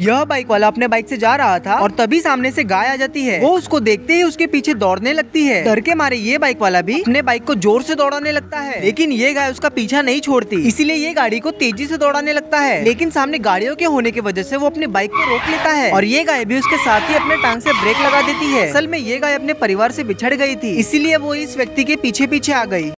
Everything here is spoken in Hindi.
यह बाइक वाला अपने बाइक से जा रहा था और तभी सामने से गाय आ जाती है वो उसको देखते ही उसके पीछे दौड़ने लगती है डर के मारे ये बाइक वाला भी अपने बाइक को जोर से दौड़ाने लगता है लेकिन ये गाय उसका पीछा नहीं छोड़ती इसीलिए ये गाड़ी को तेजी से दौड़ाने लगता है लेकिन सामने गाड़ियों के होने की वजह से वो अपने बाइक को रोक लेता है और ये गाय भी उसके साथ ही अपने टांग से ब्रेक लगा देती है असल में ये गाय अपने परिवार से बिछड़ गई थी इसीलिए वो इस व्यक्ति के पीछे पीछे आ गई